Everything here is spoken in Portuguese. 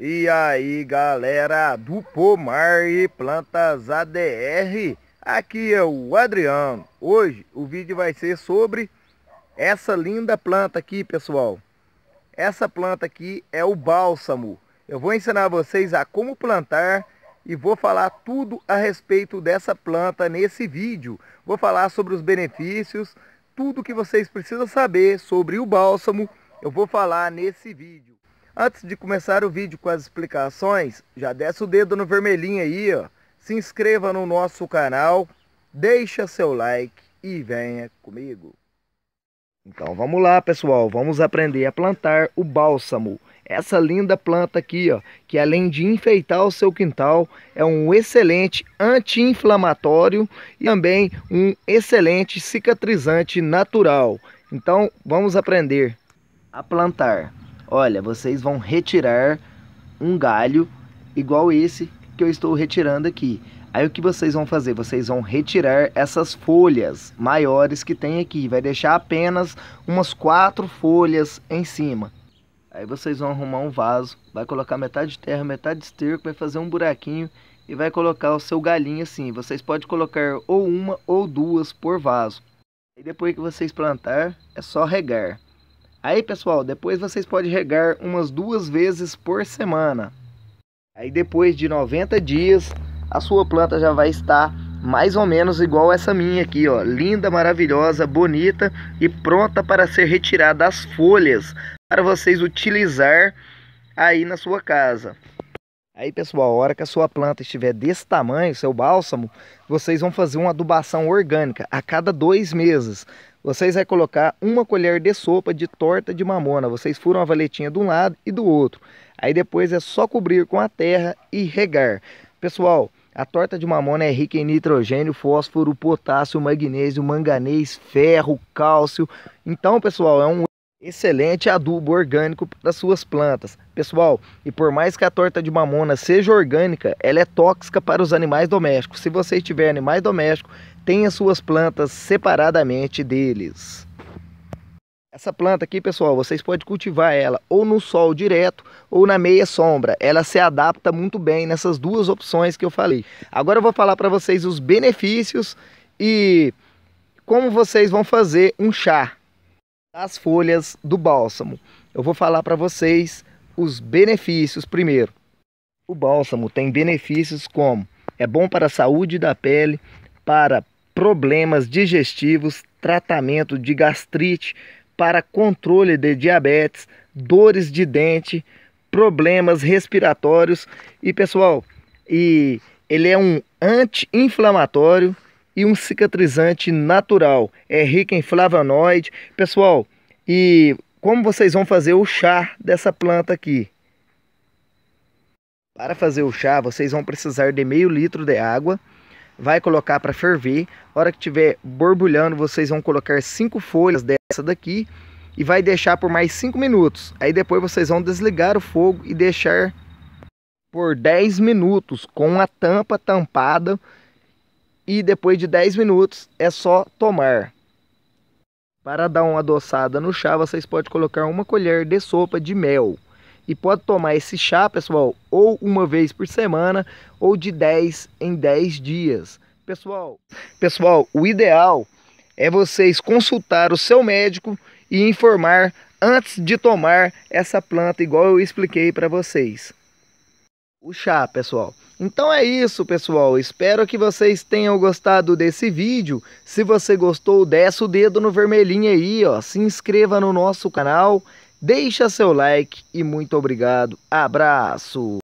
E aí galera do Pomar e Plantas ADR, aqui é o Adriano. Hoje o vídeo vai ser sobre essa linda planta aqui pessoal. Essa planta aqui é o bálsamo. Eu vou ensinar vocês a como plantar e vou falar tudo a respeito dessa planta nesse vídeo. Vou falar sobre os benefícios, tudo que vocês precisam saber sobre o bálsamo eu vou falar nesse vídeo. Antes de começar o vídeo com as explicações, já desce o dedo no vermelhinho aí, ó. Se inscreva no nosso canal, deixa seu like e venha comigo. Então vamos lá pessoal, vamos aprender a plantar o bálsamo. Essa linda planta aqui, ó, que além de enfeitar o seu quintal, é um excelente anti-inflamatório e também um excelente cicatrizante natural. Então vamos aprender a plantar olha, vocês vão retirar um galho igual esse que eu estou retirando aqui. Aí o que vocês vão fazer? Vocês vão retirar essas folhas maiores que tem aqui. Vai deixar apenas umas quatro folhas em cima. Aí vocês vão arrumar um vaso, vai colocar metade de terra, metade de esterco, vai fazer um buraquinho e vai colocar o seu galinho assim. Vocês podem colocar ou uma ou duas por vaso. E depois que vocês plantar, é só regar. Aí, pessoal, depois vocês podem regar umas duas vezes por semana. Aí, depois de 90 dias, a sua planta já vai estar mais ou menos igual essa minha aqui, ó, linda, maravilhosa, bonita e pronta para ser retirada as folhas para vocês utilizar aí na sua casa. Aí pessoal, a hora que a sua planta estiver desse tamanho, seu bálsamo, vocês vão fazer uma adubação orgânica a cada dois meses vocês vão é colocar uma colher de sopa de torta de mamona. Vocês furam a valetinha de um lado e do outro. Aí depois é só cobrir com a terra e regar. Pessoal, a torta de mamona é rica em nitrogênio, fósforo, potássio, magnésio, manganês, ferro, cálcio. Então, pessoal, é um excelente adubo orgânico para suas plantas. Pessoal, e por mais que a torta de mamona seja orgânica, ela é tóxica para os animais domésticos. Se você tiver animais domésticos, tenha suas plantas separadamente deles. Essa planta aqui, pessoal, vocês podem cultivar ela ou no sol direto ou na meia sombra. Ela se adapta muito bem nessas duas opções que eu falei. Agora eu vou falar para vocês os benefícios e como vocês vão fazer um chá das folhas do bálsamo. Eu vou falar para vocês os benefícios primeiro. O bálsamo tem benefícios como é bom para a saúde da pele, para problemas digestivos, tratamento de gastrite, para controle de diabetes, dores de dente, problemas respiratórios e pessoal, e ele é um anti-inflamatório e um cicatrizante natural. É rica em flavonoide. Pessoal, e como vocês vão fazer o chá dessa planta aqui? Para fazer o chá, vocês vão precisar de meio litro de água. Vai colocar para ferver. A hora que estiver borbulhando, vocês vão colocar cinco folhas dessa daqui e vai deixar por mais 5 minutos. Aí depois vocês vão desligar o fogo e deixar por 10 minutos com a tampa tampada e depois de 10 minutos é só tomar. Para dar uma adoçada no chá, vocês podem colocar uma colher de sopa de mel. E pode tomar esse chá, pessoal, ou uma vez por semana, ou de 10 em 10 dias. Pessoal, pessoal, o ideal é vocês consultar o seu médico e informar antes de tomar essa planta, igual eu expliquei para vocês o chá, pessoal. Então é isso, pessoal. Espero que vocês tenham gostado desse vídeo. Se você gostou, desce o dedo no vermelhinho aí, ó. Se inscreva no nosso canal, deixa seu like e muito obrigado. Abraço!